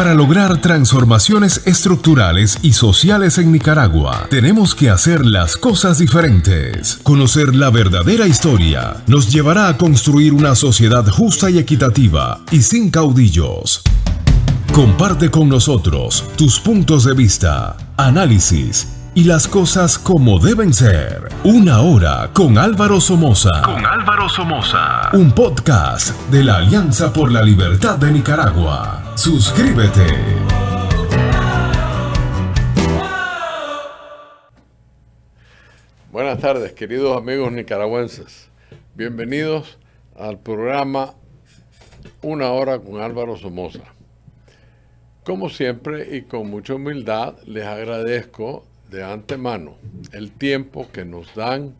Para lograr transformaciones estructurales y sociales en Nicaragua, tenemos que hacer las cosas diferentes. Conocer la verdadera historia nos llevará a construir una sociedad justa y equitativa y sin caudillos. Comparte con nosotros tus puntos de vista, análisis y las cosas como deben ser. Una hora con Álvaro Somoza. Con Álvaro Somoza. Un podcast de la Alianza por la Libertad de Nicaragua. Suscríbete. Buenas tardes, queridos amigos nicaragüenses. Bienvenidos al programa Una hora con Álvaro Somoza. Como siempre y con mucha humildad, les agradezco de antemano el tiempo que nos dan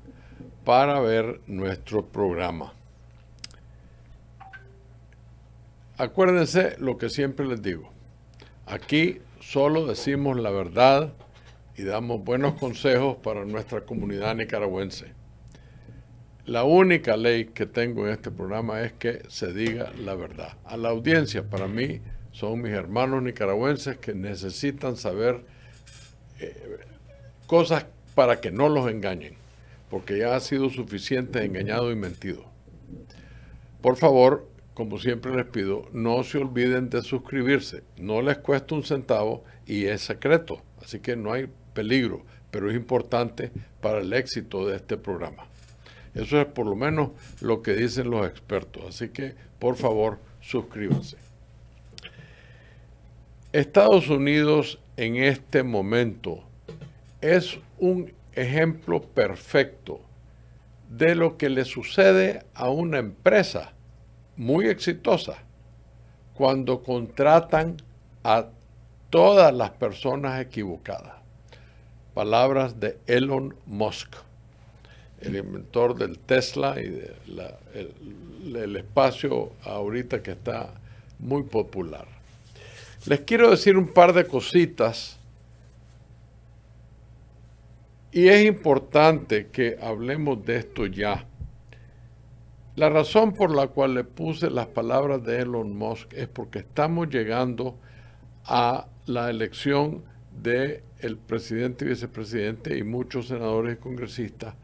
para ver nuestro programa. Acuérdense lo que siempre les digo. Aquí solo decimos la verdad y damos buenos consejos para nuestra comunidad nicaragüense. La única ley que tengo en este programa es que se diga la verdad. A la audiencia, para mí, son mis hermanos nicaragüenses que necesitan saber eh, cosas para que no los engañen, porque ya ha sido suficiente engañado y mentido. Por favor, como siempre les pido, no se olviden de suscribirse. No les cuesta un centavo y es secreto, así que no hay peligro, pero es importante para el éxito de este programa. Eso es por lo menos lo que dicen los expertos, así que por favor suscríbanse. Estados Unidos en este momento es un ejemplo perfecto de lo que le sucede a una empresa muy exitosa cuando contratan a todas las personas equivocadas. Palabras de Elon Musk, el inventor del Tesla y del el espacio ahorita que está muy popular. Les quiero decir un par de cositas y es importante que hablemos de esto ya la razón por la cual le puse las palabras de Elon Musk es porque estamos llegando a la elección del el presidente y vicepresidente y muchos senadores y congresistas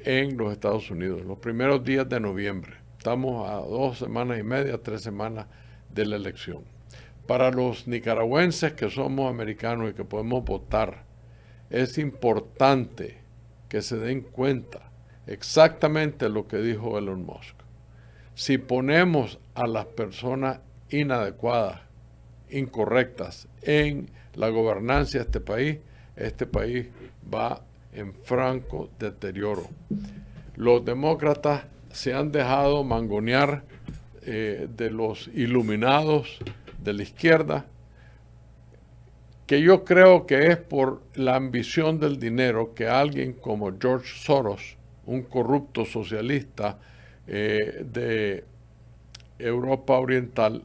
en los Estados Unidos, los primeros días de noviembre. Estamos a dos semanas y media, tres semanas de la elección. Para los nicaragüenses que somos americanos y que podemos votar, es importante que se den cuenta exactamente lo que dijo Elon Musk. Si ponemos a las personas inadecuadas, incorrectas en la gobernancia de este país, este país va en franco deterioro. Los demócratas se han dejado mangonear eh, de los iluminados de la izquierda, que yo creo que es por la ambición del dinero que alguien como George Soros un corrupto socialista eh, de Europa Oriental,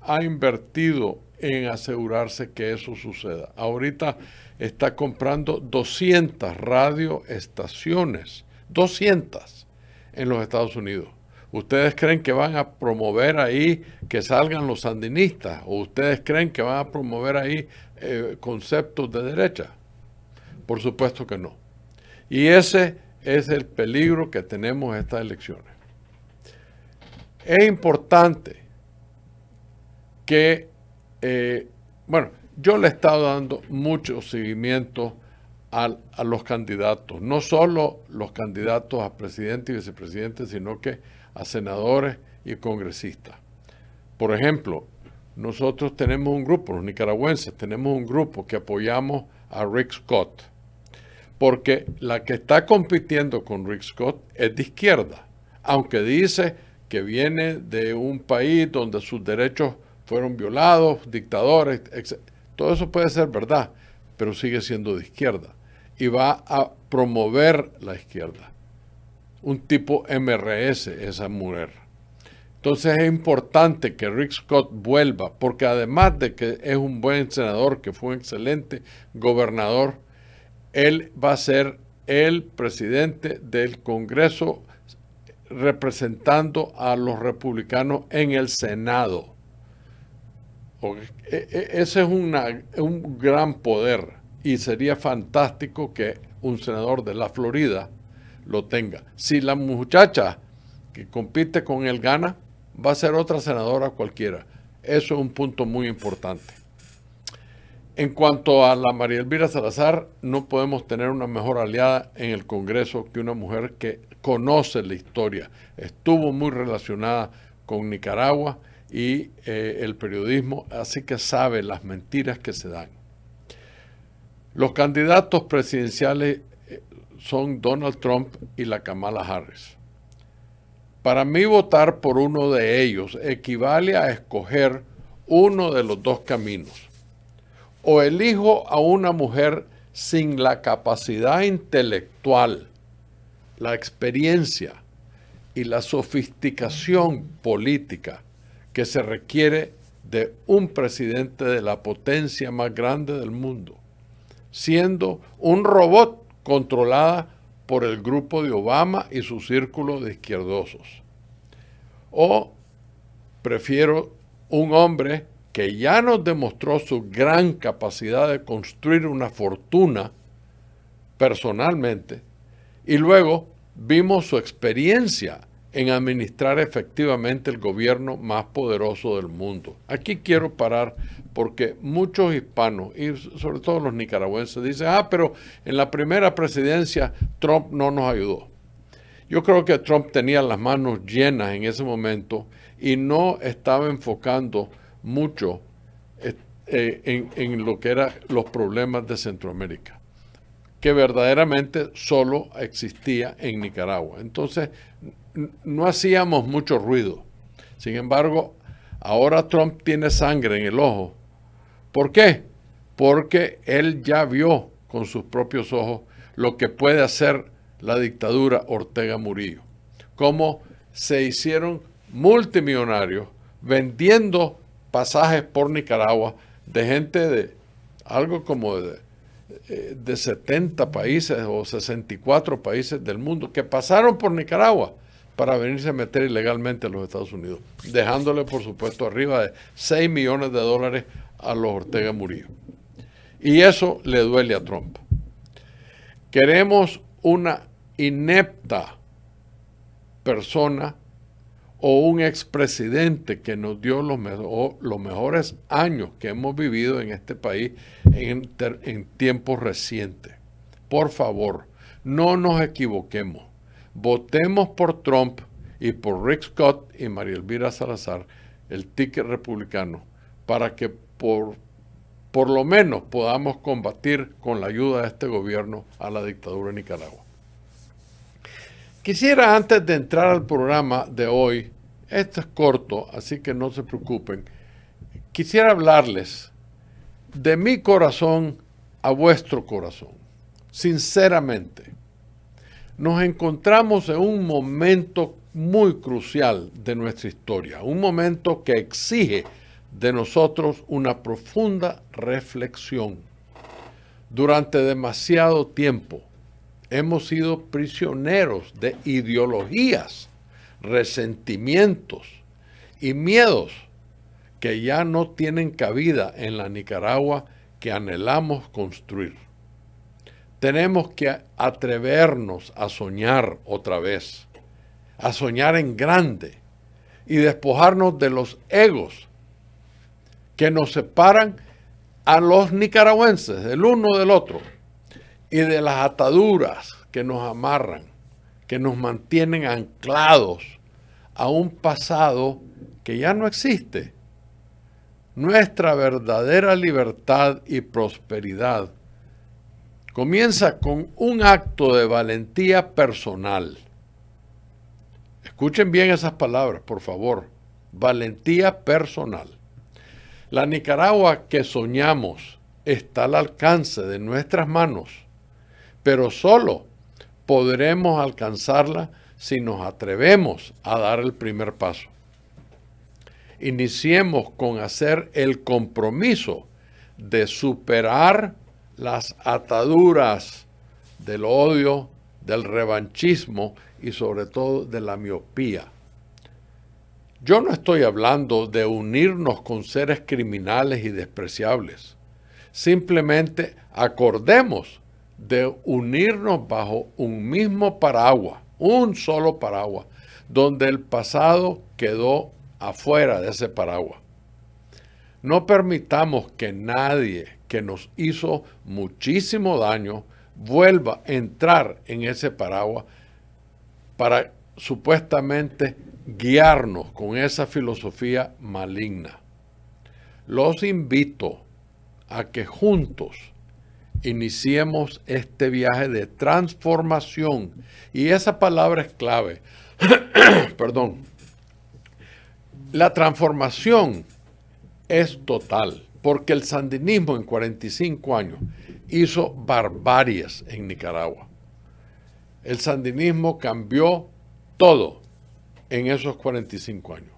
ha invertido en asegurarse que eso suceda. Ahorita está comprando 200 radioestaciones, 200 en los Estados Unidos. ¿Ustedes creen que van a promover ahí que salgan los sandinistas? ¿O ustedes creen que van a promover ahí eh, conceptos de derecha? Por supuesto que no. Y ese es el peligro que tenemos en estas elecciones. Es importante que, eh, bueno, yo le he estado dando mucho seguimiento a, los candidatos, no solo los candidatos a presidente y vicepresidente, sino que a senadores y congresistas. Por ejemplo, nosotros tenemos un grupo, los nicaragüenses, tenemos un grupo que apoyamos a Rick Scott porque la que está compitiendo con Rick Scott es de izquierda, aunque dice que viene de un país donde sus derechos fueron violados, dictadores, etc. Todo eso puede ser verdad, pero sigue siendo de izquierda y va a promover la izquierda. Un tipo MRS esa mujer. Entonces es importante que Rick Scott vuelva, porque además de que es un buen senador, que fue un excelente gobernador, él va a ser el presidente del Congreso representando a los republicanos en el Senado. E, e, ese es un gran poder y sería fantástico que un senador de la Florida lo tenga. Si la muchacha que compite con él gana, va a ser otra senadora cualquiera. Eso es un punto muy importante. En cuanto a la María Elvira Salazar, no podemos tener una mejor aliada en el Congreso que una mujer que conoce la historia, estuvo muy relacionada con Nicaragua y eh, el periodismo, así que sabe las mentiras que se dan. Los candidatos presidenciales eh, son Donald Trump y la Kamala Harris. Para mí votar por uno de ellos equivale a escoger uno de los dos caminos o elijo a una mujer sin la capacidad intelectual, la experiencia y la sofisticación política que se requiere de un presidente de la potencia más grande del mundo, siendo un robot controlada por el grupo de Obama y su círculo de izquierdosos. O prefiero un hombre que ya nos demostró su gran capacidad de construir una fortuna personalmente, y luego vimos su experiencia en administrar efectivamente el gobierno más poderoso del mundo. Aquí quiero parar porque muchos hispanos, y sobre todo los nicaragüenses, dicen, ah, pero en la primera presidencia Trump no nos ayudó. Yo creo que Trump tenía las manos llenas en ese momento y no estaba enfocando mucho eh, eh, en, en, lo que eran los problemas de Centroamérica, que verdaderamente solo existía en Nicaragua. Entonces, no hacíamos mucho ruido. Sin embargo, ahora Trump tiene sangre en el ojo. ¿Por qué? Porque él ya vio con sus propios ojos lo que puede hacer la dictadura Ortega Murillo. Cómo se hicieron multimillonarios vendiendo pasajes por Nicaragua de gente de algo como de, 70 eh, países o 64 países del mundo que pasaron por Nicaragua para venirse a meter ilegalmente a los Estados Unidos, dejándole por supuesto arriba de 6 millones de dólares a los Ortega Murillo. Y eso le duele a Trump. Queremos una inepta persona o un expresidente que nos dio los, mejores años que hemos vivido en este país en, tiempos recientes. Por favor, no nos equivoquemos. Votemos por Trump y por Rick Scott y María Elvira Salazar, el ticket republicano, para que por, por lo menos podamos combatir con la ayuda de este gobierno a la dictadura de Nicaragua. Quisiera antes de entrar al programa de hoy este es corto, así que no se preocupen. Quisiera hablarles de mi corazón a vuestro corazón, sinceramente. Nos encontramos en un momento muy crucial de nuestra historia, un momento que exige de nosotros una profunda reflexión. Durante demasiado tiempo hemos sido prisioneros de ideologías resentimientos y miedos que ya no tienen cabida en la Nicaragua que anhelamos construir. Tenemos que atrevernos a soñar otra vez, a soñar en grande y despojarnos de los egos que nos separan a los nicaragüenses, del uno del otro, y de las ataduras que nos amarran que nos mantienen anclados a un pasado que ya no existe. Nuestra verdadera libertad y prosperidad comienza con un acto de valentía personal. Escuchen bien esas palabras, por favor. Valentía personal. La Nicaragua que soñamos está al alcance de nuestras manos, pero solo podremos alcanzarla si nos atrevemos a dar el primer paso. Iniciemos con hacer el compromiso de superar las ataduras del odio, del revanchismo y sobre todo de la miopía. Yo no estoy hablando de unirnos con seres criminales y despreciables. Simplemente acordemos de unirnos bajo un mismo paraguas, un solo paraguas, donde el pasado quedó afuera de ese paraguas. No permitamos que nadie que nos hizo muchísimo daño vuelva a entrar en ese paraguas para supuestamente guiarnos con esa filosofía maligna. Los invito a que juntos iniciemos este viaje de transformación. Y esa palabra es clave. Perdón. La transformación es total, porque el sandinismo en 45 años hizo barbarias en Nicaragua. El sandinismo cambió todo en esos 45 años.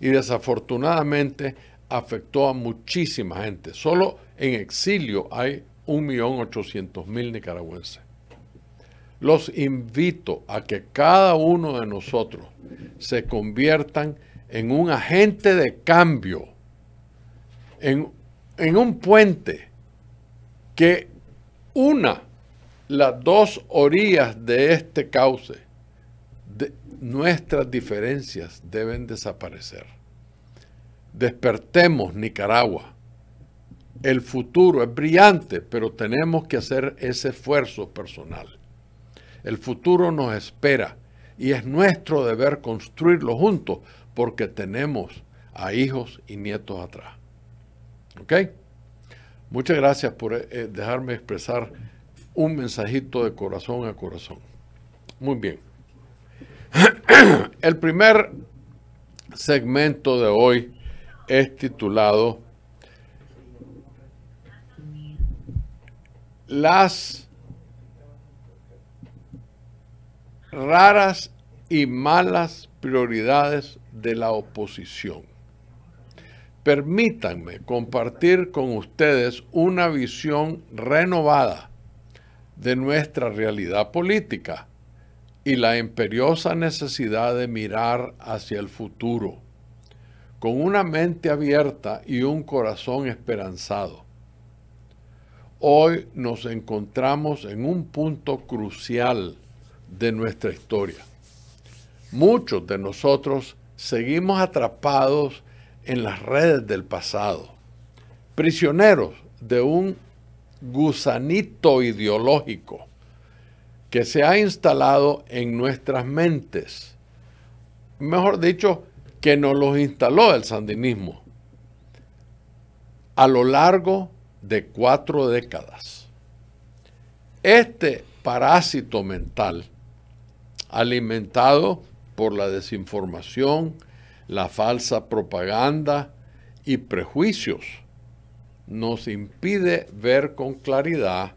Y desafortunadamente afectó a muchísima gente. Solo en exilio hay 1.800.000 nicaragüenses. Los invito a que cada uno de nosotros se conviertan en un agente de cambio, en, en un puente que una las dos orillas de este cauce. nuestras diferencias deben desaparecer. Despertemos Nicaragua el futuro es brillante, pero tenemos que hacer ese esfuerzo personal. El futuro nos espera y es nuestro deber construirlo juntos porque tenemos a hijos y nietos atrás. ¿Ok? Muchas gracias por eh, eh, dejarme expresar un mensajito de corazón a corazón. Muy bien. El primer segmento de hoy es titulado las raras y malas prioridades de la oposición. Permítanme compartir con ustedes una visión renovada de nuestra realidad política y la imperiosa necesidad de mirar hacia el futuro con una mente abierta y un corazón esperanzado. Hoy nos encontramos en un punto crucial de nuestra historia. Muchos de nosotros seguimos atrapados en las redes del pasado, prisioneros de un gusanito ideológico que se ha instalado en nuestras mentes. Mejor dicho, que nos los instaló el sandinismo a lo largo de de cuatro décadas. Este parásito mental, alimentado por la desinformación, la falsa propaganda y prejuicios, nos impide ver con claridad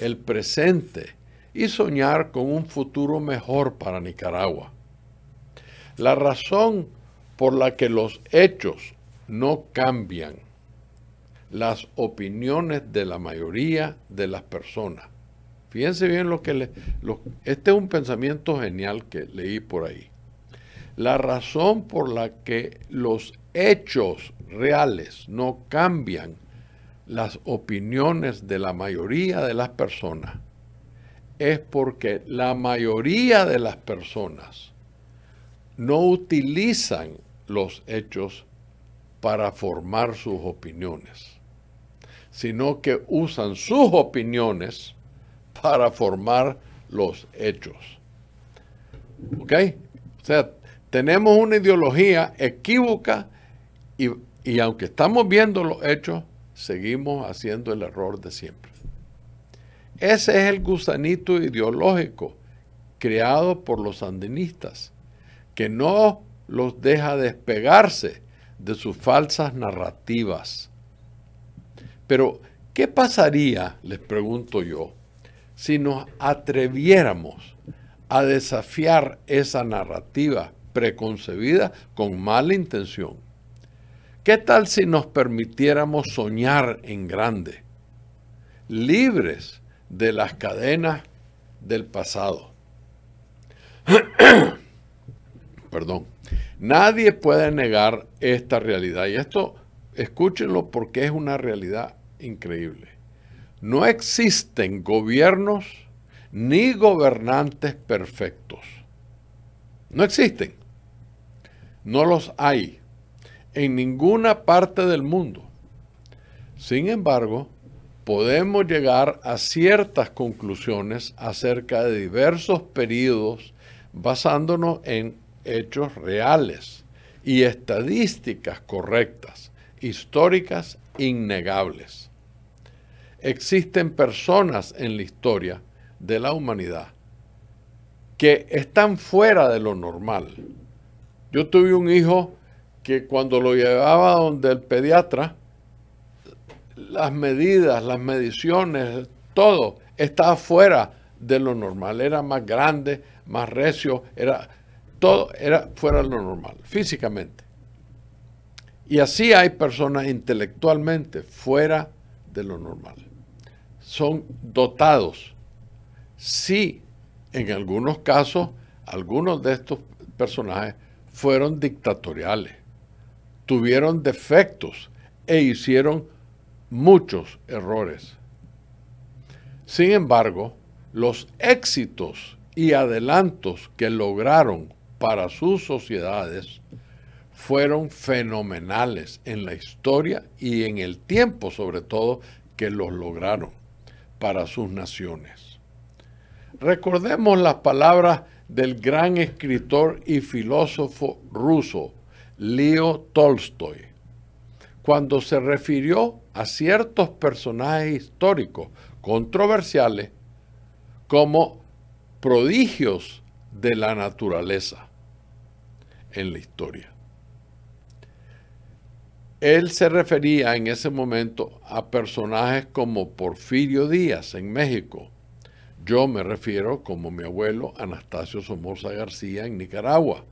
el presente y soñar con un futuro mejor para Nicaragua. La razón por la que los hechos no cambian las opiniones de la mayoría de las personas. Fíjense bien lo que este es un pensamiento genial que leí por ahí. La razón por la que los hechos reales no cambian las opiniones de la mayoría de las personas es porque la mayoría de las personas no utilizan los hechos para formar sus opiniones sino que usan sus opiniones para formar los hechos. ¿Ok? O sea, tenemos una ideología equívoca y, y aunque estamos viendo los hechos, seguimos haciendo el error de siempre. Ese es el gusanito ideológico creado por los sandinistas, que no los deja despegarse de sus falsas narrativas pero, ¿qué pasaría, les pregunto yo, si nos atreviéramos a desafiar esa narrativa preconcebida con mala intención? ¿Qué tal si nos permitiéramos soñar en grande, libres de las cadenas del pasado? Perdón. Nadie puede negar esta realidad y esto escúchenlo porque es una realidad increíble. No existen gobiernos ni gobernantes perfectos. No existen. No los hay en ninguna parte del mundo. Sin embargo, podemos llegar a ciertas conclusiones acerca de diversos periodos basándonos en hechos reales y estadísticas correctas históricas innegables. Existen personas en la historia de la humanidad que están fuera de lo normal. Yo tuve un hijo que cuando lo llevaba donde el pediatra, las medidas, las mediciones, todo estaba fuera de lo normal. Era más grande, más recio, era todo era fuera de lo normal, físicamente. Y así hay personas intelectualmente fuera de lo normal. Son dotados. Sí, en algunos casos, algunos de estos personajes fueron dictatoriales, tuvieron defectos e hicieron muchos errores. Sin embargo, los éxitos y adelantos que lograron para sus sociedades fueron fenomenales en la historia y en el tiempo sobre todo que los lograron para sus naciones. Recordemos las palabras del gran escritor y filósofo ruso Leo Tolstoy, cuando se refirió a ciertos personajes históricos controversiales como prodigios de la naturaleza en la historia. Él se refería en ese momento a personajes como Porfirio Díaz en México. Yo me refiero como mi abuelo Anastasio Somoza García en Nicaragua,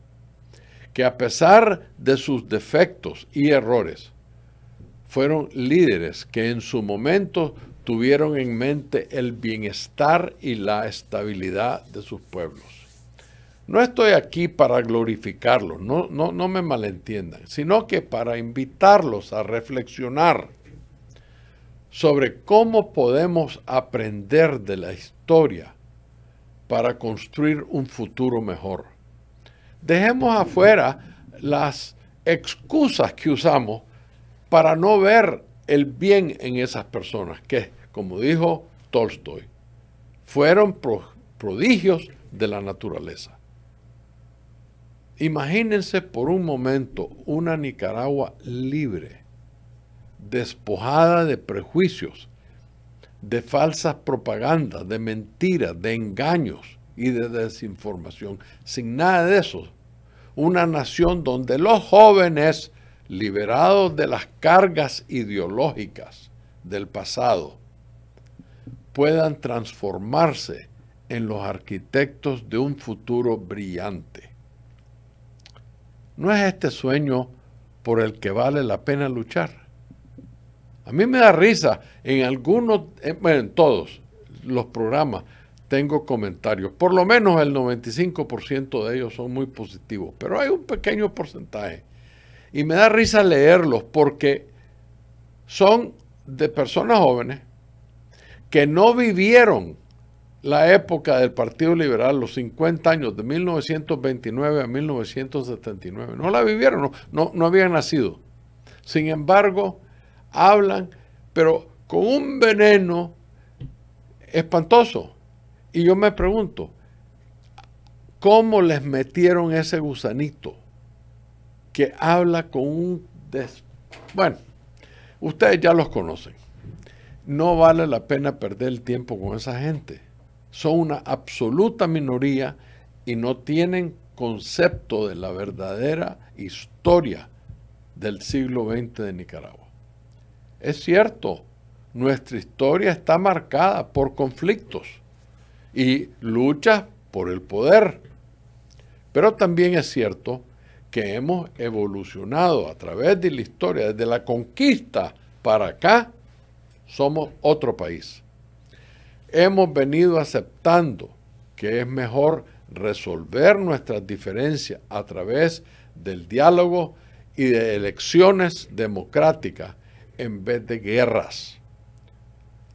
que a pesar de sus defectos y errores, fueron líderes que en su momento tuvieron en mente el bienestar y la estabilidad de sus pueblos. No estoy aquí para glorificarlos, no, no, me malentiendan, sino que para invitarlos a reflexionar sobre cómo podemos aprender de la historia para construir un futuro mejor. Dejemos afuera las excusas que usamos para no ver el bien en esas personas, que, como dijo Tolstoy, fueron prodigios de la naturaleza. Imagínense por un momento una Nicaragua libre, despojada de prejuicios, de falsas propagandas, de mentiras, de engaños y de desinformación. Sin nada de eso. Una nación donde los jóvenes, liberados de las cargas ideológicas del pasado, puedan transformarse en los arquitectos de un futuro brillante. ¿No es este sueño por el que vale la pena luchar? A mí me da risa. En algunos, eh, en, todos los programas tengo comentarios. Por lo menos el 95% de ellos son muy positivos, pero hay un pequeño porcentaje. Y me da risa leerlos porque son de personas jóvenes que no vivieron la época del Partido Liberal, los 50 años de 1929 a 1979. No la vivieron, no, no, habían nacido. Sin embargo, hablan, pero con un veneno espantoso. Y yo me pregunto, ¿cómo les metieron ese gusanito que habla con un... Bueno, ustedes ya los conocen. No vale la pena perder el tiempo con esa gente son una absoluta minoría y no tienen concepto de la verdadera historia del siglo XX de Nicaragua. Es cierto, nuestra historia está marcada por conflictos y luchas por el poder. Pero también es cierto que hemos evolucionado a través de la historia, desde la conquista para acá, somos otro país hemos venido aceptando que es mejor resolver nuestras diferencias a través del diálogo y de elecciones democráticas en vez de guerras.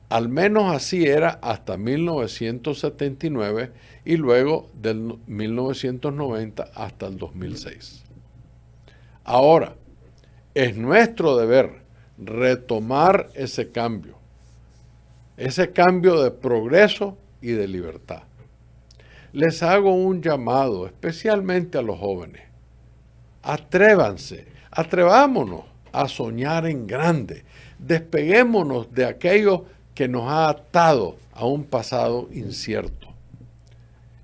Al menos así era hasta 1979 y luego del 1990 hasta el 2006. Ahora, es nuestro deber retomar ese cambio ese cambio de progreso y de libertad. Les hago un llamado, especialmente a los jóvenes. Atrévanse, atrevámonos a soñar en grande. Despeguémonos de aquello que nos ha atado a un pasado incierto.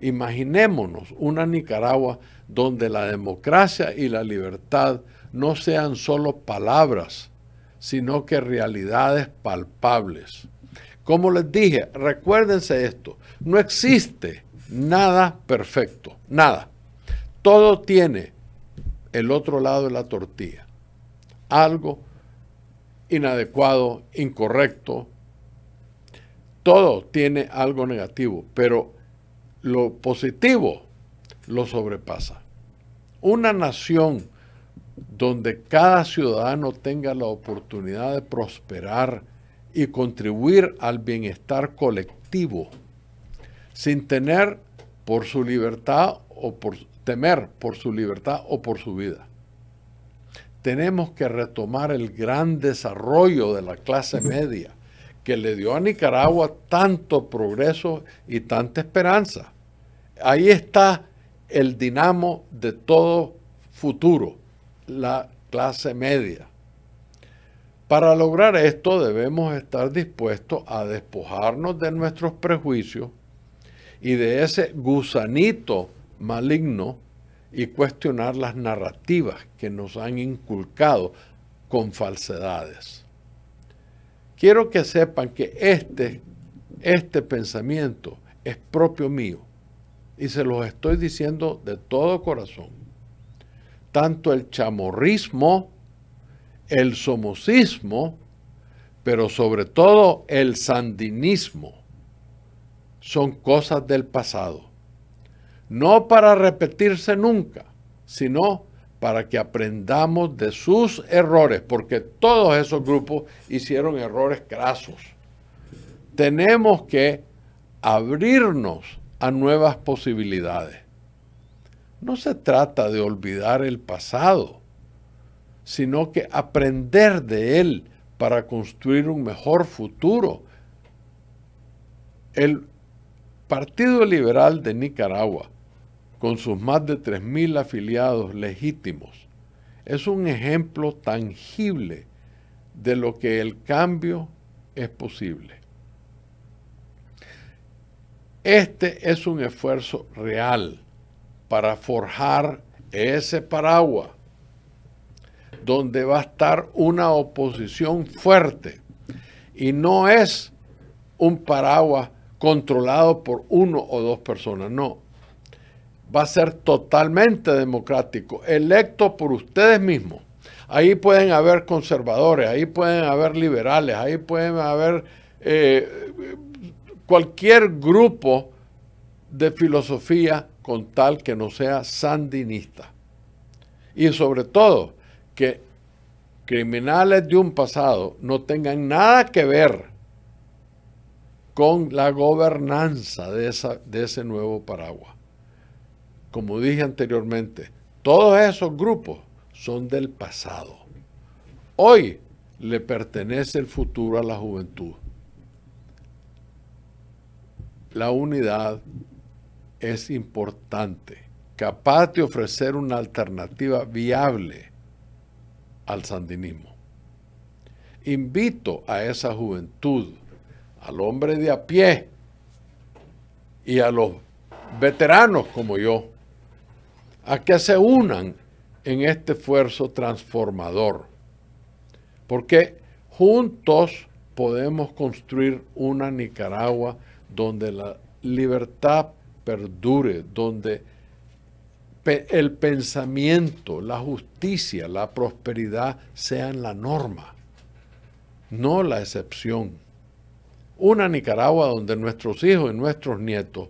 Imaginémonos una Nicaragua donde la democracia y la libertad no sean solo palabras, sino que realidades palpables como les dije, recuérdense esto, no existe nada perfecto, nada. Todo tiene el otro lado de la tortilla. Algo inadecuado, incorrecto. Todo tiene algo negativo, pero lo positivo lo sobrepasa. Una nación donde cada ciudadano tenga la oportunidad de prosperar, y contribuir al bienestar colectivo, sin tener por su libertad o por temer por su libertad o por su vida. Tenemos que retomar el gran desarrollo de la clase media que le dio a Nicaragua tanto progreso y tanta esperanza. Ahí está el dinamo de todo futuro, la clase media. Para lograr esto debemos estar dispuestos a despojarnos de nuestros prejuicios y de ese gusanito maligno y cuestionar las narrativas que nos han inculcado con falsedades. Quiero que sepan que este, este pensamiento es propio mío y se los estoy diciendo de todo corazón. Tanto el chamorrismo el somocismo, pero sobre todo el sandinismo, son cosas del pasado. No para repetirse nunca, sino para que aprendamos de sus errores, porque todos esos grupos hicieron errores grasos. Tenemos que abrirnos a nuevas posibilidades. No se trata de olvidar el pasado, sino que aprender de Él para construir un mejor futuro. El Partido Liberal de Nicaragua, con sus más de 3.000 afiliados legítimos, es un ejemplo tangible de lo que el cambio es posible. Este es un esfuerzo real para forjar ese paraguas donde va a estar una oposición fuerte y no es un paraguas controlado por uno o dos personas, no. Va a ser totalmente democrático, electo por ustedes mismos. Ahí pueden haber conservadores, ahí pueden haber liberales, ahí pueden haber eh, cualquier grupo de filosofía con tal que no sea sandinista. Y sobre todo, que criminales de un pasado no tengan nada que ver con la gobernanza de, esa, de ese nuevo paraguas. Como dije anteriormente, todos esos grupos son del pasado. Hoy le pertenece el futuro a la juventud. La unidad es importante, capaz de ofrecer una alternativa viable al sandinismo. Invito a esa juventud, al hombre de a pie y a los veteranos como yo, a que se unan en este esfuerzo transformador, porque juntos podemos construir una Nicaragua donde la libertad perdure, donde el pensamiento, la justicia, la prosperidad sean la norma, no la excepción. Una Nicaragua donde nuestros hijos y nuestros nietos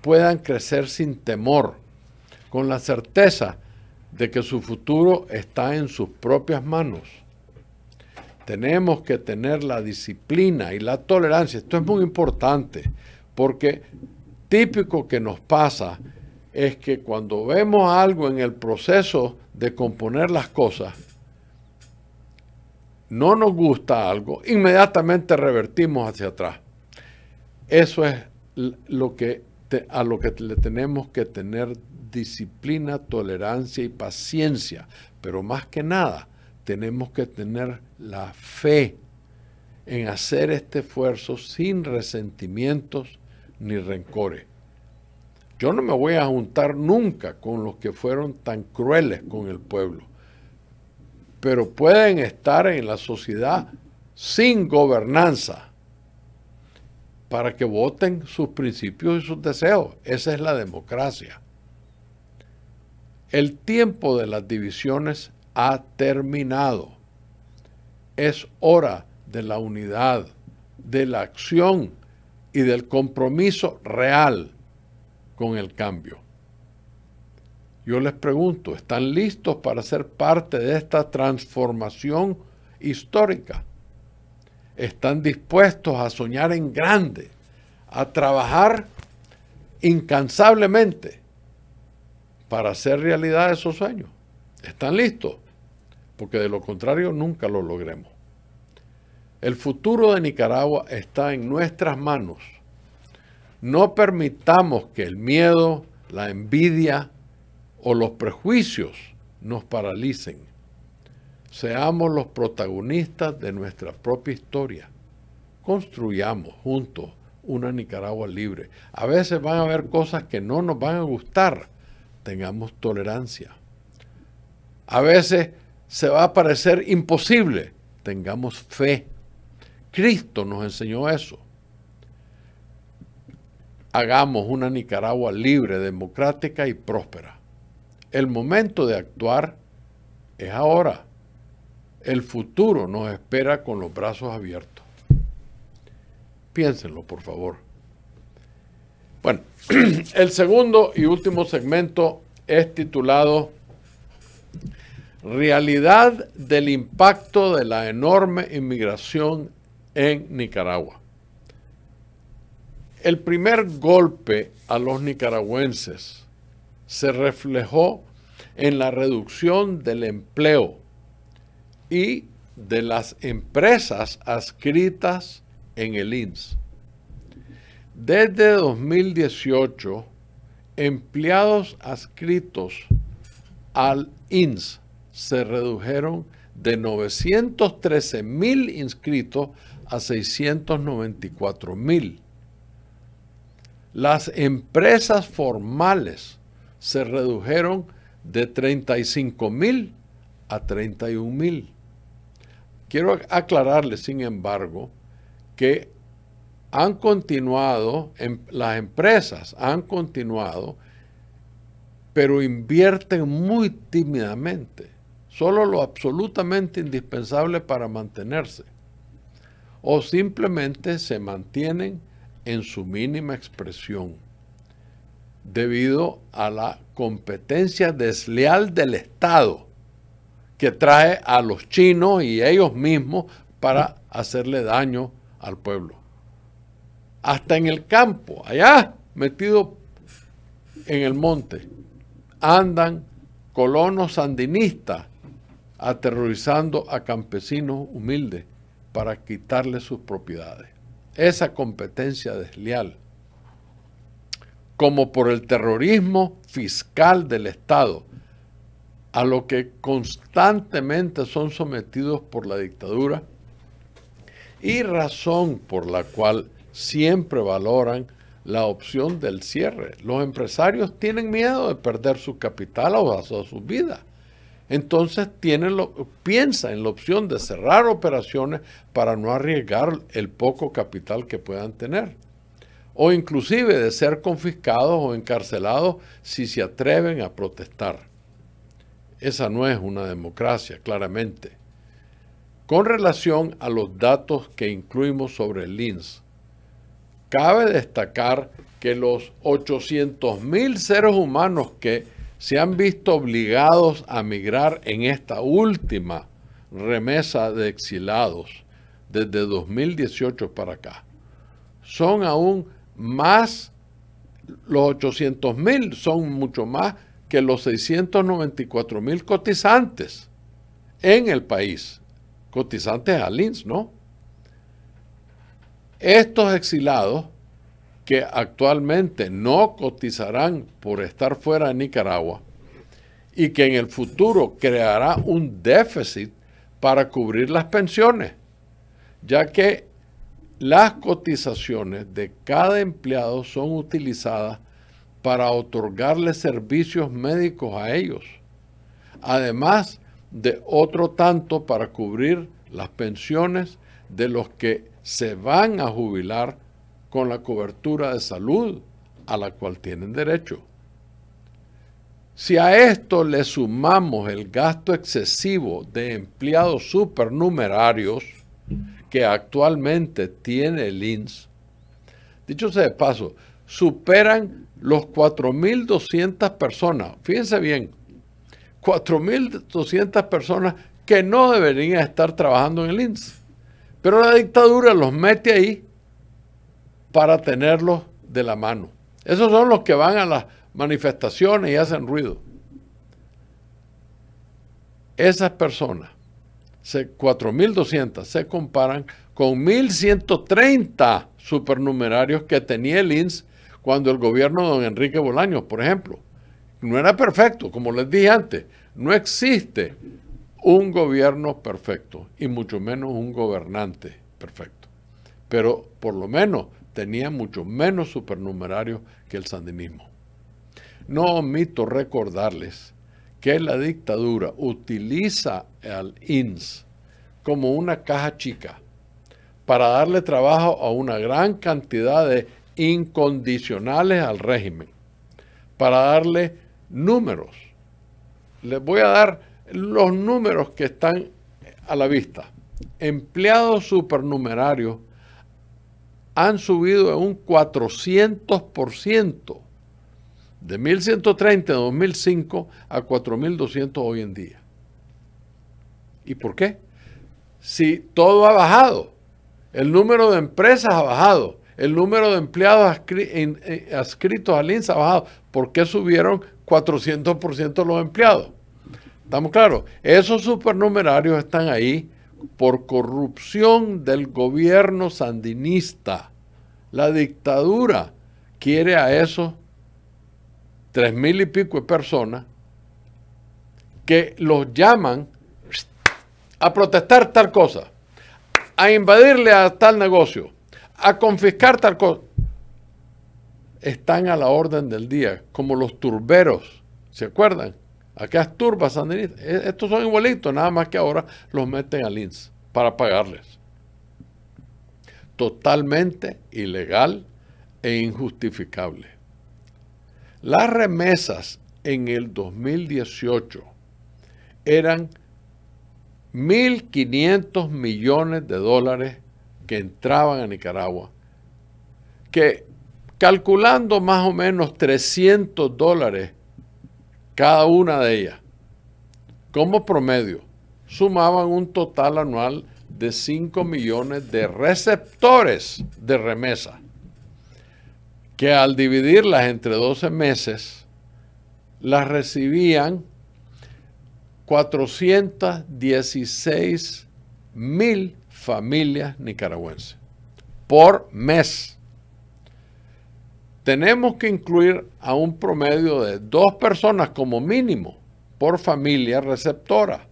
puedan crecer sin temor, con la certeza de que su futuro está en sus propias manos. Tenemos que tener la disciplina y la tolerancia. Esto es muy importante porque típico que nos pasa es que cuando vemos algo en el proceso de componer las cosas, no nos gusta algo, inmediatamente revertimos hacia atrás. Eso es lo que a lo que le tenemos que tener disciplina, tolerancia y paciencia. Pero más que nada, tenemos que tener la fe en hacer este esfuerzo sin resentimientos ni rencores. Yo no me voy a juntar nunca con los que fueron tan crueles con el pueblo, pero pueden estar en la sociedad sin gobernanza para que voten sus principios y sus deseos. Esa es la democracia. El tiempo de las divisiones ha terminado. Es hora de la unidad, de la acción y del compromiso real con el cambio. Yo les pregunto, ¿están listos para ser parte de esta transformación histórica? ¿Están dispuestos a soñar en grande, a trabajar incansablemente para hacer realidad esos sueños? ¿Están listos? Porque de lo contrario nunca lo logremos. El futuro de Nicaragua está en nuestras manos no permitamos que el miedo, la envidia o los prejuicios nos paralicen. Seamos los protagonistas de nuestra propia historia. Construyamos juntos una Nicaragua libre. A veces van a haber cosas que no nos van a gustar. Tengamos tolerancia. A veces se va a parecer imposible. Tengamos fe. Cristo nos enseñó eso. Hagamos una Nicaragua libre, democrática y próspera. El momento de actuar es ahora. El futuro nos espera con los brazos abiertos. Piénsenlo, por favor. Bueno, el segundo y último segmento es titulado Realidad del impacto de la enorme inmigración en Nicaragua. El primer golpe a los nicaragüenses se reflejó en la reducción del empleo y de las empresas adscritas en el INS. Desde 2018, empleados adscritos al INS se redujeron de 913 mil inscritos a 694 mil. Las empresas formales se redujeron de 35 mil a 31 mil. Quiero aclararles, sin embargo, que han continuado, em-, las empresas han continuado, pero invierten muy tímidamente, solo lo absolutamente indispensable para mantenerse. O simplemente se mantienen en su mínima expresión debido a la competencia desleal del Estado que trae a los chinos y ellos mismos para hacerle daño al pueblo. Hasta en el campo, allá metido en el monte, andan colonos sandinistas aterrorizando a campesinos humildes para quitarles sus propiedades esa competencia desleal, como por el terrorismo fiscal del Estado, a lo que constantemente son sometidos por la dictadura, y razón por la cual siempre valoran la opción del cierre. Los empresarios tienen miedo de perder su capital o su vida entonces piensa en la opción de cerrar operaciones para no arriesgar el poco capital que puedan tener o inclusive de ser confiscados o encarcelados si se atreven a protestar. Esa no es una democracia, claramente. Con relación a los datos que incluimos sobre el LINS, cabe destacar que los 800.000 seres humanos que se han visto obligados a migrar en esta última remesa de exilados desde 2018 para acá. Son aún más, los 800.000 son mucho más que los 694 mil cotizantes en el país, cotizantes al INS, ¿no? Estos exilados que actualmente no cotizarán por estar fuera de Nicaragua y que en el futuro creará un déficit para cubrir las pensiones, ya que las cotizaciones de cada empleado son utilizadas para otorgarle servicios médicos a ellos, además de otro tanto para cubrir las pensiones de los que se van a jubilar con la cobertura de salud a la cual tienen derecho. Si a esto le sumamos el gasto excesivo de empleados supernumerarios que actualmente tiene el INS, dicho sea de paso, superan los 4.200 personas, fíjense bien, 4.200 personas que no deberían estar trabajando en el INS. Pero la dictadura los mete ahí para tenerlos de la mano. Esos son los que van a las manifestaciones y hacen ruido. Esas personas, 4.200, se comparan con 1.130 supernumerarios que tenía el INS cuando el gobierno de don Enrique Bolaños, por ejemplo. No era perfecto, como les dije antes, no existe un gobierno perfecto y mucho menos un gobernante perfecto. Pero por lo menos tenía mucho menos supernumerarios que el sandinismo. No omito recordarles que la dictadura utiliza al INS como una caja chica para darle trabajo a una gran cantidad de incondicionales al régimen, para darle números. Les voy a dar los números que están a la vista. Empleados supernumerarios han subido en un 400%, de 1130 en 2005 a 4200 hoy en día. ¿Y por qué? Si todo ha bajado, el número de empresas ha bajado, el número de empleados eh, adscritos al INSA ha bajado, ¿por qué subieron 400% los empleados? ¿Estamos claros? Esos supernumerarios están ahí por corrupción del gobierno sandinista. La dictadura quiere a esos tres mil y pico de personas que los llaman a protestar tal cosa, a invadirle a tal negocio, a confiscar tal cosa. Están a la orden del día, como los turberos, ¿se acuerdan? Aquellas turbas sandinistas, e, estos son igualitos, nada más que ahora los meten al INS para pagarles. Totalmente ilegal e injustificable. Las remesas en el 2018 eran 1.500 millones de dólares que entraban a Nicaragua, que calculando más o menos 300 dólares cada una de ellas, como promedio, sumaban un total anual de 5 millones de receptores de remesa, que al dividirlas entre 12 meses, las recibían 416 mil familias nicaragüenses por mes tenemos que incluir a un promedio de dos personas como mínimo por familia receptora,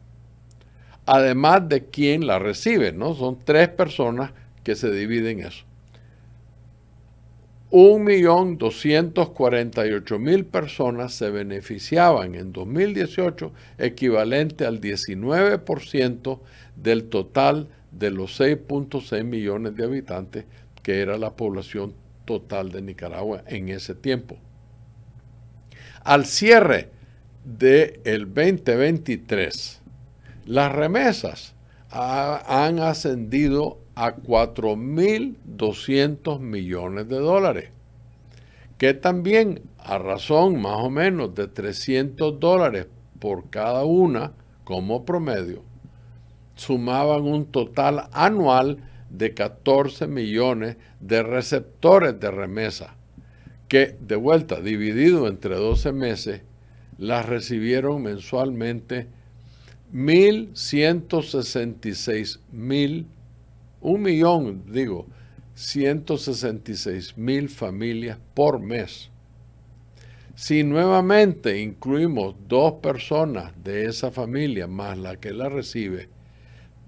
además de quien la recibe, ¿no? Son tres personas que se dividen eso. 1.248.000 personas se beneficiaban en 2018, equivalente al 19% del total de los 6.6 millones de habitantes, que era la población total de Nicaragua en ese tiempo. Al cierre del 2023, las remesas han ascendido a 4.200 millones de dólares, que también a razón más o menos de 300 dólares por cada una como promedio, sumaban un total anual de 14 millones de receptores de remesa, que de vuelta, dividido entre 12 meses, las recibieron mensualmente 1.166.000 mil, un millón, digo, 166 mil familias por mes. Si nuevamente incluimos dos personas de esa familia más la que la recibe,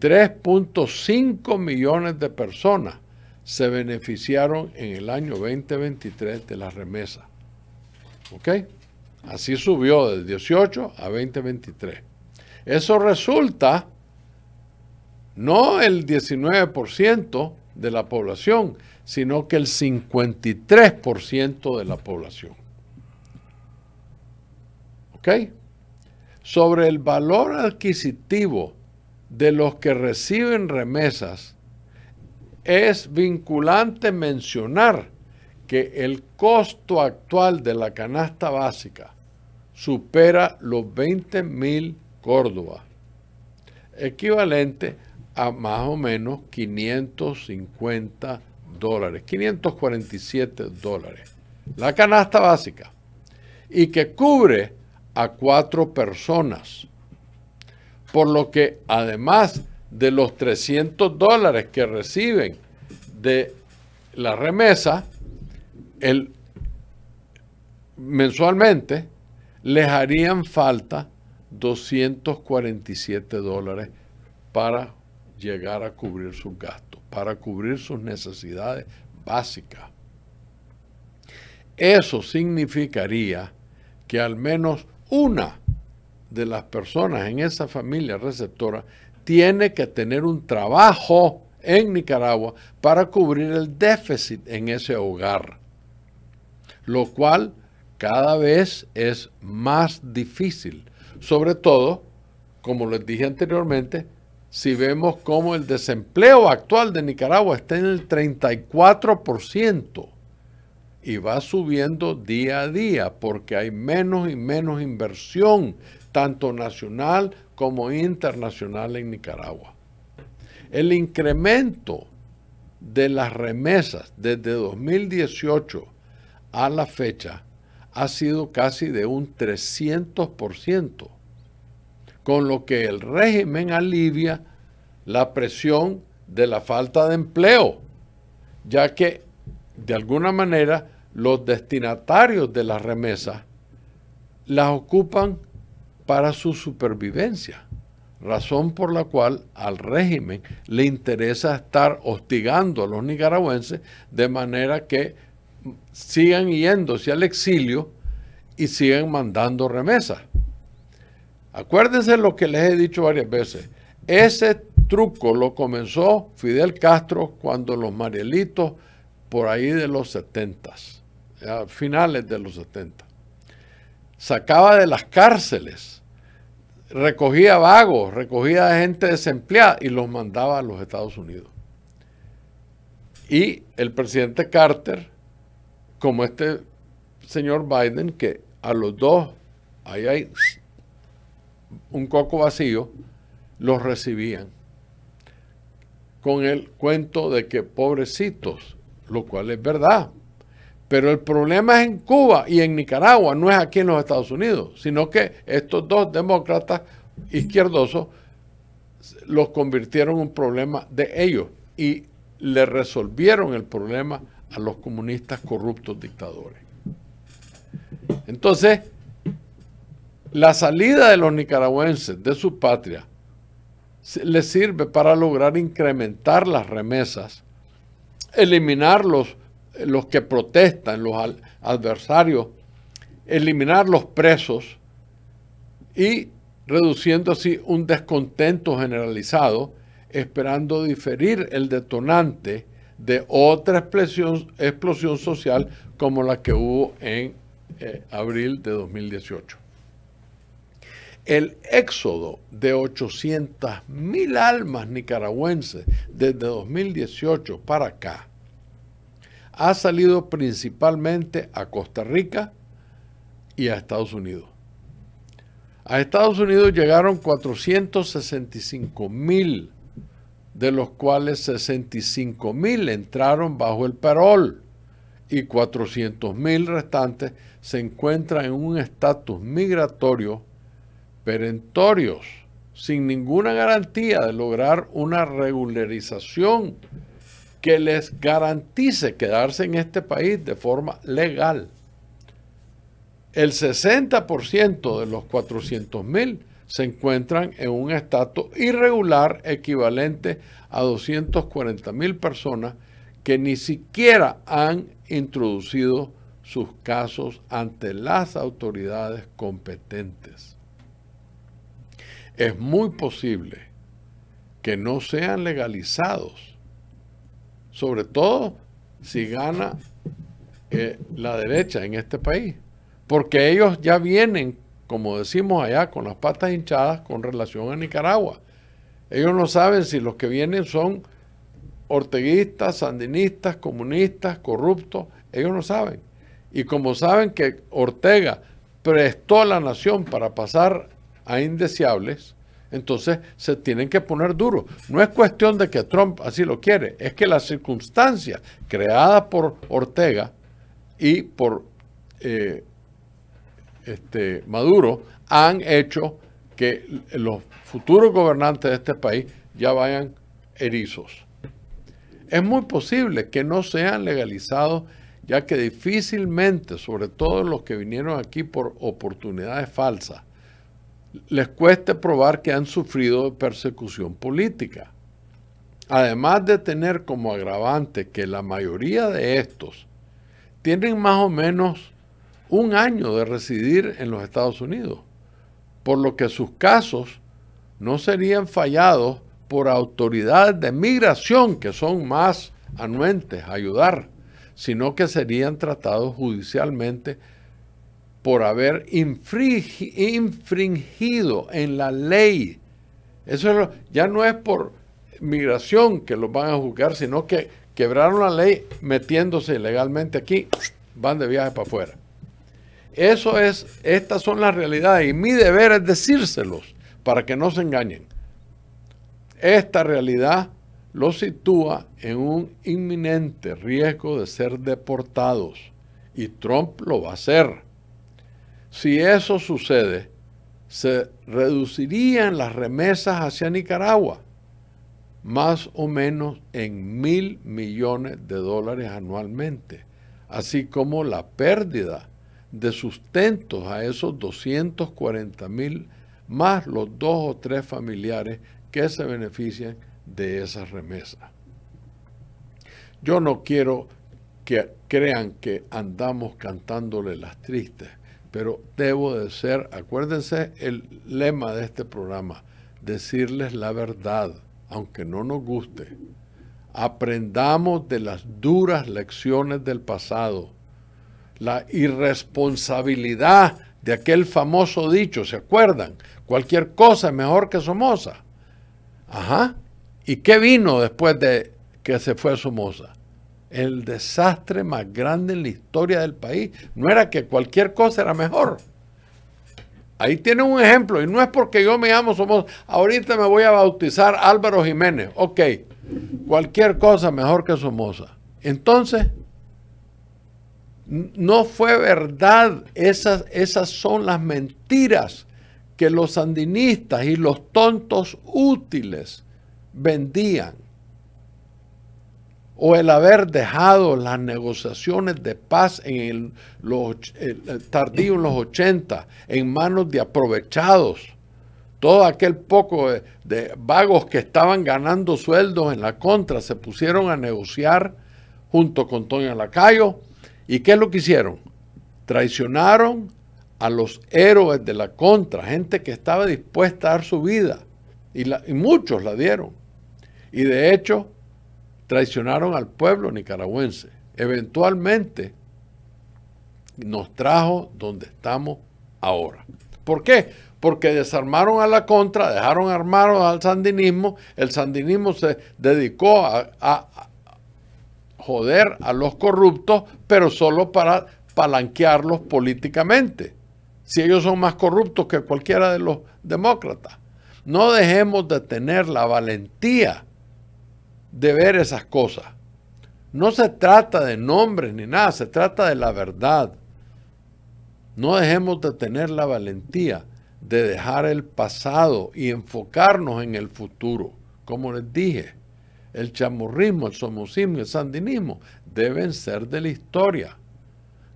3.5 millones de personas se beneficiaron en el año 2023 de la remesa. ¿Ok? Así subió del 18 a 2023. Eso resulta no el 19% de la población, sino que el 53% de la población. ¿Ok? Sobre el valor adquisitivo de los que reciben remesas, es vinculante mencionar que el costo actual de la canasta básica supera los 20 mil Córdoba, equivalente a más o menos 550 dólares, 547 dólares, la canasta básica, y que cubre a cuatro personas. Por lo que además de los 300 dólares que reciben de la remesa, mensualmente les harían falta 247 dólares para llegar a cubrir sus gastos, para cubrir sus necesidades básicas. Eso significaría que al menos una de las personas en esa familia receptora tiene que tener un trabajo en Nicaragua para cubrir el déficit en ese hogar, lo cual cada vez es más difícil, sobre todo, como les dije anteriormente, si vemos cómo el desempleo actual de Nicaragua está en el 34% y va subiendo día a día porque hay menos y menos inversión tanto nacional como internacional en Nicaragua. El incremento de las remesas desde 2018 a la fecha ha sido casi de un 300%, con lo que el régimen alivia la presión de la falta de empleo, ya que de alguna manera los destinatarios de las remesas las ocupan para su supervivencia, razón por la cual al régimen le interesa estar hostigando a los nicaragüenses de manera que sigan yéndose al exilio y sigan mandando remesas. Acuérdense lo que les he dicho varias veces. Ese truco lo comenzó Fidel Castro cuando los Marielitos, por ahí de los 70, a finales de los 70, sacaba de las cárceles recogía vagos, recogía gente desempleada y los mandaba a los Estados Unidos. Y el presidente Carter, como este señor Biden, que a los dos, ahí hay un coco vacío, los recibían con el cuento de que pobrecitos, lo cual es verdad, pero el problema es en Cuba y en Nicaragua, no es aquí en los Estados Unidos, sino que estos dos demócratas izquierdosos los convirtieron en un problema de ellos y le resolvieron el problema a los comunistas corruptos dictadores. Entonces, la salida de los nicaragüenses de su patria les sirve para lograr incrementar las remesas, eliminarlos, los que protestan, los adversarios, eliminar los presos y reduciendo así un descontento generalizado, esperando diferir el detonante de otra explosión, social como la que hubo en eh, abril de 2018. El éxodo de 800 mil almas nicaragüenses desde 2018 para acá ha salido principalmente a Costa Rica y a Estados Unidos. A Estados Unidos llegaron 465 mil, de los cuales 65 mil entraron bajo el parol y 400.000 mil restantes se encuentran en un estatus migratorio perentorios, sin ninguna garantía de lograr una regularización que les garantice quedarse en este país de forma legal. El 60% de los 400.000 mil se encuentran en un estatus irregular equivalente a 240.000 mil personas que ni siquiera han introducido sus casos ante las autoridades competentes. Es muy posible que no sean legalizados sobre todo si gana eh, la derecha en este país, porque ellos ya vienen, como decimos allá, con las patas hinchadas con relación a Nicaragua. Ellos no saben si los que vienen son orteguistas, sandinistas, comunistas, corruptos, ellos no saben. Y como saben que Ortega prestó a la nación para pasar a indeseables, entonces se tienen que poner duros. No es cuestión de que Trump así lo quiere, es que las circunstancias creadas por Ortega y por eh, este, Maduro han hecho que los futuros gobernantes de este país ya vayan erizos. Es muy posible que no sean legalizados, ya que difícilmente, sobre todo los que vinieron aquí por oportunidades falsas, les cueste probar que han sufrido persecución política. Además de tener como agravante que la mayoría de estos tienen más o menos un año de residir en los Estados Unidos, por lo que sus casos no serían fallados por autoridades de migración que son más anuentes a ayudar, sino que serían tratados judicialmente por haber infringido en la ley. Eso ya no es por migración que los van a juzgar, sino que quebraron la ley metiéndose ilegalmente aquí, van de viaje para afuera. Eso es, estas son las realidades y mi deber es decírselos para que no se engañen. Esta realidad los sitúa en un inminente riesgo de ser deportados y Trump lo va a hacer. Si eso sucede, se reducirían las remesas hacia Nicaragua más o menos en mil millones de dólares anualmente, así como la pérdida de sustentos a esos 240 mil más los dos o tres familiares que se benefician de esas remesas. Yo no quiero que crean que andamos cantándole las tristes, pero debo de ser, acuérdense el lema de este programa, decirles la verdad, aunque no nos guste. Aprendamos de las duras lecciones del pasado, la irresponsabilidad de aquel famoso dicho, ¿se acuerdan? Cualquier cosa es mejor que Somoza. Ajá. ¿Y qué vino después de que se fue Somoza? el desastre más grande en la historia del país. No era que cualquier cosa era mejor. Ahí tiene un ejemplo, y no es porque yo me llamo Somoza. ahorita me voy a bautizar Álvaro Jiménez, ok, cualquier cosa mejor que Somoza. Entonces, no fue verdad, esas, esas son las mentiras que los sandinistas y los tontos útiles vendían o el haber dejado las negociaciones de paz en los, tardíos tardío en los 80 en manos de aprovechados. Todo aquel poco de, vagos que estaban ganando sueldos en la contra se pusieron a negociar junto con Toño Lacayo. ¿Y qué es lo que hicieron? Traicionaron a los héroes de la contra, gente que estaba dispuesta a dar su vida. y muchos la dieron. Y de hecho, traicionaron al pueblo nicaragüense. Eventualmente nos trajo donde estamos ahora. ¿Por qué? Porque desarmaron a la contra, dejaron armados al sandinismo, el sandinismo se dedicó a, a joder a los corruptos, pero solo para palanquearlos políticamente, si ellos son más corruptos que cualquiera de los demócratas. No dejemos de tener la valentía de ver esas cosas. No se trata de nombres ni nada, se trata de la verdad. No dejemos de tener la valentía de dejar el pasado y enfocarnos en el futuro. Como les dije, el chamorrismo, el somocismo y el sandinismo deben ser de la historia.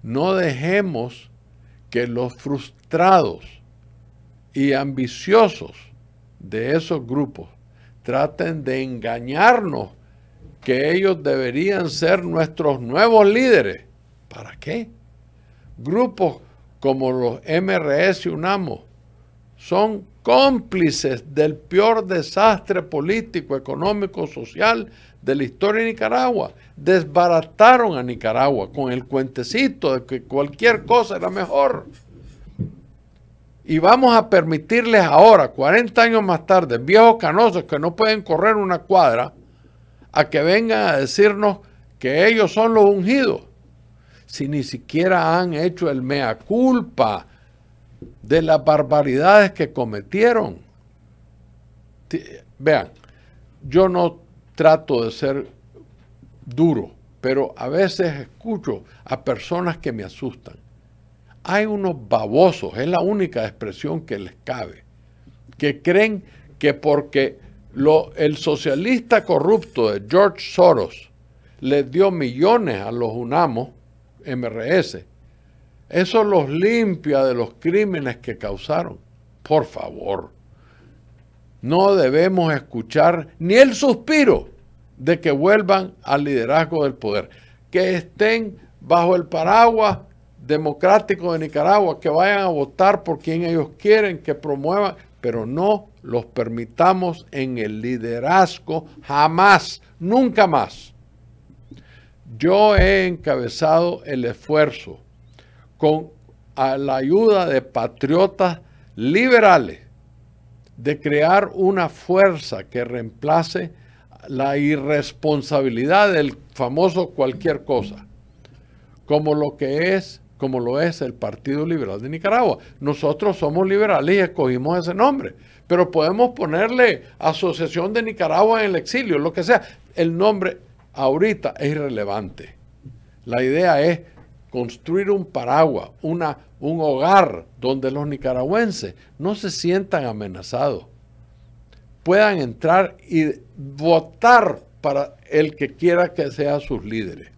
No dejemos que los frustrados y ambiciosos de esos grupos traten de engañarnos que ellos deberían ser nuestros nuevos líderes. ¿Para qué? Grupos como los MRS y UNAMO son cómplices del peor desastre político, económico, social de la historia de Nicaragua. Desbarataron a Nicaragua con el cuentecito de que cualquier cosa era mejor. Y vamos a permitirles ahora, 40 años más tarde, viejos canosos que no pueden correr una cuadra, a que vengan a decirnos que ellos son los ungidos, si ni siquiera han hecho el mea culpa de las barbaridades que cometieron. Vean, yo no trato de ser duro, pero a veces escucho a personas que me asustan hay unos babosos, es la única expresión que les cabe, que creen que porque el socialista corrupto de George Soros les dio millones a los UNAMOS, MRS, eso los limpia de los crímenes que causaron. Por favor, no debemos escuchar ni el suspiro de que vuelvan al liderazgo del poder, que estén bajo el paraguas democráticos de Nicaragua que vayan a votar por quien ellos quieren, que promuevan, pero no los permitamos en el liderazgo jamás, nunca más. Yo he encabezado el esfuerzo con la ayuda de patriotas liberales de crear una fuerza que reemplace la irresponsabilidad del famoso cualquier cosa, como lo que es como lo es el Partido Liberal de Nicaragua. Nosotros somos liberales y escogimos ese nombre, pero podemos ponerle Asociación de Nicaragua en el Exilio, lo que sea. El nombre ahorita es irrelevante. La idea es construir un paraguas, una, un hogar donde los nicaragüenses no se sientan amenazados, puedan entrar y votar para el que quiera que sea sus líderes.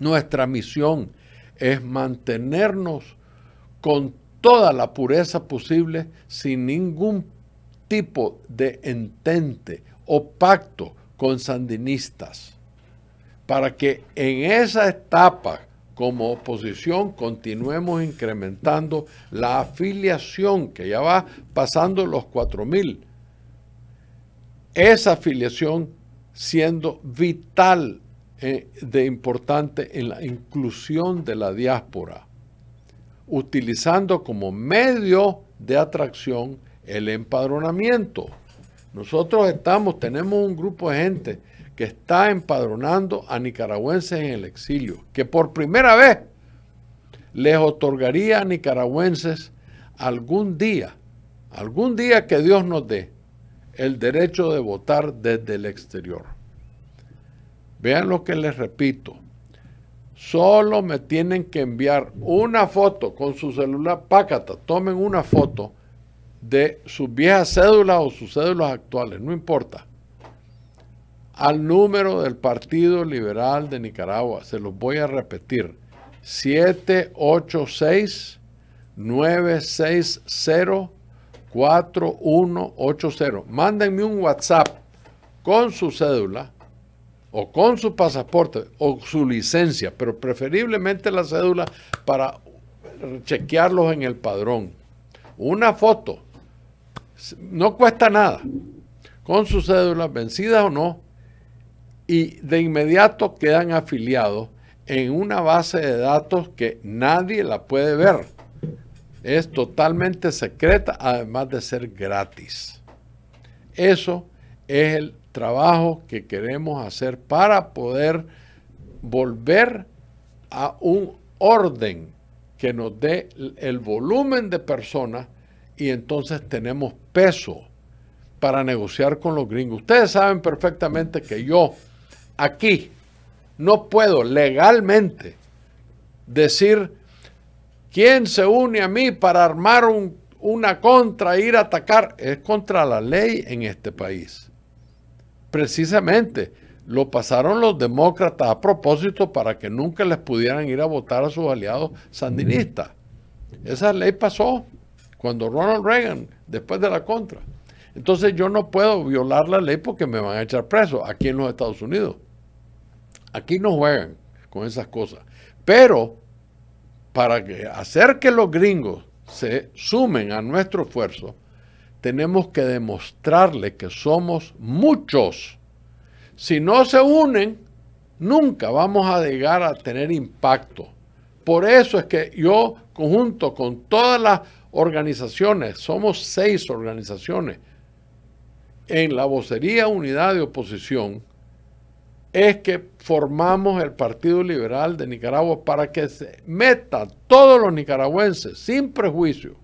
Nuestra misión es mantenernos con toda la pureza posible sin ningún tipo de entente o pacto con sandinistas, para que en esa etapa como oposición continuemos incrementando la afiliación que ya va pasando los 4.000. Esa afiliación siendo vital eh, de importante en la inclusión de la diáspora, utilizando como medio de atracción el empadronamiento. Nosotros estamos, tenemos un grupo de gente que está empadronando a nicaragüenses en el exilio, que por primera vez les otorgaría a nicaragüenses algún día, algún día que Dios nos dé el derecho de votar desde el exterior. Vean lo que les repito. Solo me tienen que enviar una foto con su celular, pácata, tomen una foto de sus viejas cédulas o sus cédulas actuales, no importa, al número del Partido Liberal de Nicaragua. Se los voy a repetir. 786-960-4180. Mándenme un WhatsApp con su cédula o con su pasaporte o su licencia, pero preferiblemente la cédula para chequearlos en el padrón. Una foto, no cuesta nada, con su cédula, vencida o no, y de inmediato quedan afiliados en una base de datos que nadie la puede ver. Es totalmente secreta, además de ser gratis. Eso es el trabajo que queremos hacer para poder volver a un orden que nos dé el volumen de personas y entonces tenemos peso para negociar con los gringos. Ustedes saben perfectamente que yo aquí no puedo legalmente decir quién se une a mí para armar un, una contra, ir a atacar. Es contra la ley en este país precisamente lo pasaron los demócratas a propósito para que nunca les pudieran ir a votar a sus aliados sandinistas. Esa ley pasó cuando Ronald Reagan, después de la contra. Entonces yo no puedo violar la ley porque me van a echar preso aquí en los Estados Unidos. Aquí no juegan con esas cosas. Pero para que hacer que los gringos se sumen a nuestro esfuerzo, tenemos que demostrarle que somos muchos. Si no se unen, nunca vamos a llegar a tener impacto. Por eso es que yo, conjunto con todas las organizaciones, somos seis organizaciones, en la vocería unidad de oposición, es que formamos el Partido Liberal de Nicaragua para que se meta todos los nicaragüenses sin prejuicio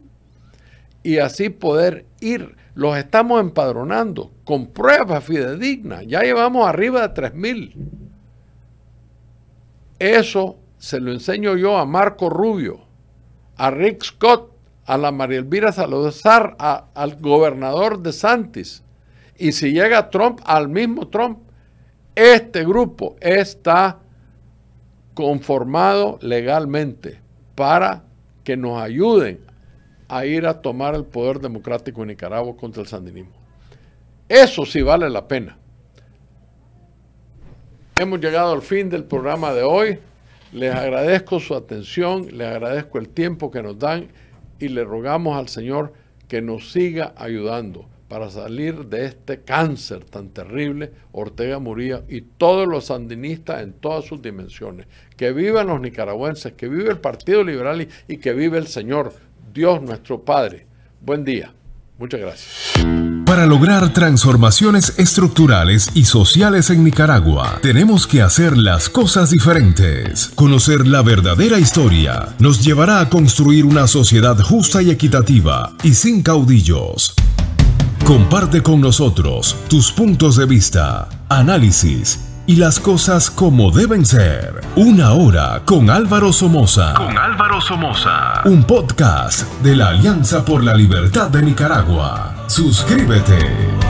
y así poder ir. Los estamos empadronando con pruebas fidedignas. Ya llevamos arriba de 3.000. Eso se lo enseño yo a Marco Rubio, a Rick Scott, a la María Elvira Salazar, al gobernador de Santis. Y si llega Trump, al mismo Trump, este grupo está conformado legalmente para que nos ayuden a ir a tomar el poder democrático en Nicaragua contra el sandinismo. Eso sí vale la pena. Hemos llegado al fin del programa de hoy. Les agradezco su atención, les agradezco el tiempo que nos dan y le rogamos al Señor que nos siga ayudando para salir de este cáncer tan terrible, Ortega Murillo y todos los sandinistas en todas sus dimensiones. Que vivan los nicaragüenses, que vive el Partido Liberal y, que vive el Señor. Dios nuestro Padre. Buen día. Muchas gracias. Para lograr transformaciones estructurales y sociales en Nicaragua, tenemos que hacer las cosas diferentes. Conocer la verdadera historia nos llevará a construir una sociedad justa y equitativa y sin caudillos. Comparte con nosotros tus puntos de vista, análisis y las cosas como deben ser. Una hora con Álvaro Somoza. Con Álvaro Somoza. Un podcast de la Alianza por la Libertad de Nicaragua. Suscríbete.